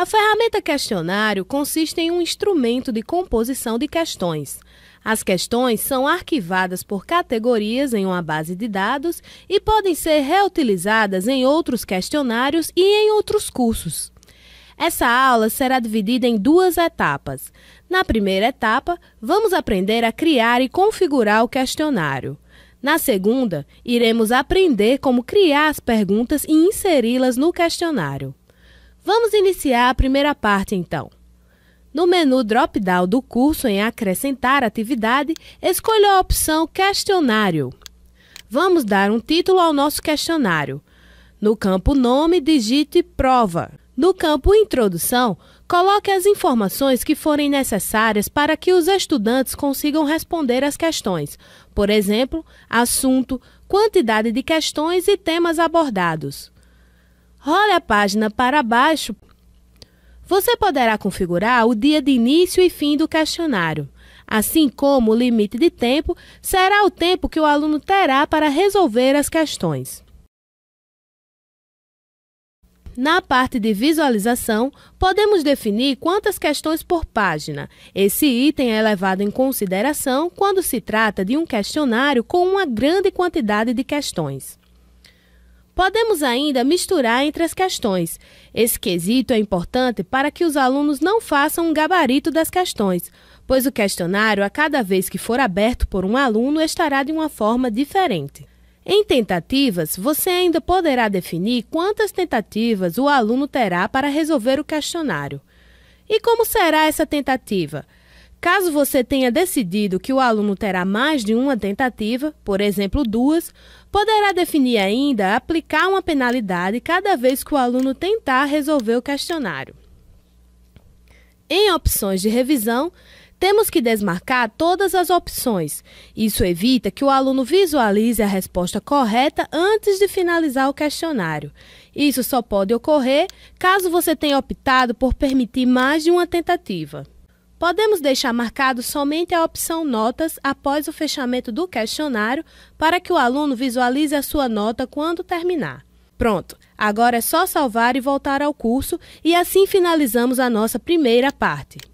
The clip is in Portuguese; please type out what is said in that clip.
A ferramenta questionário consiste em um instrumento de composição de questões. As questões são arquivadas por categorias em uma base de dados e podem ser reutilizadas em outros questionários e em outros cursos. Essa aula será dividida em duas etapas. Na primeira etapa, vamos aprender a criar e configurar o questionário. Na segunda, iremos aprender como criar as perguntas e inseri-las no questionário. Vamos iniciar a primeira parte então. No menu drop-down do curso em Acrescentar Atividade, escolha a opção Questionário. Vamos dar um título ao nosso questionário. No campo Nome, digite Prova. No campo Introdução, coloque as informações que forem necessárias para que os estudantes consigam responder as questões. Por exemplo, assunto, quantidade de questões e temas abordados. Role a página para baixo. Você poderá configurar o dia de início e fim do questionário, assim como o limite de tempo será o tempo que o aluno terá para resolver as questões. Na parte de visualização, podemos definir quantas questões por página. Esse item é levado em consideração quando se trata de um questionário com uma grande quantidade de questões. Podemos ainda misturar entre as questões. Esse quesito é importante para que os alunos não façam um gabarito das questões, pois o questionário, a cada vez que for aberto por um aluno, estará de uma forma diferente. Em tentativas, você ainda poderá definir quantas tentativas o aluno terá para resolver o questionário. E como será essa tentativa? Caso você tenha decidido que o aluno terá mais de uma tentativa, por exemplo, duas, poderá definir ainda aplicar uma penalidade cada vez que o aluno tentar resolver o questionário. Em opções de revisão, temos que desmarcar todas as opções. Isso evita que o aluno visualize a resposta correta antes de finalizar o questionário. Isso só pode ocorrer caso você tenha optado por permitir mais de uma tentativa podemos deixar marcado somente a opção Notas após o fechamento do questionário para que o aluno visualize a sua nota quando terminar. Pronto, agora é só salvar e voltar ao curso, e assim finalizamos a nossa primeira parte.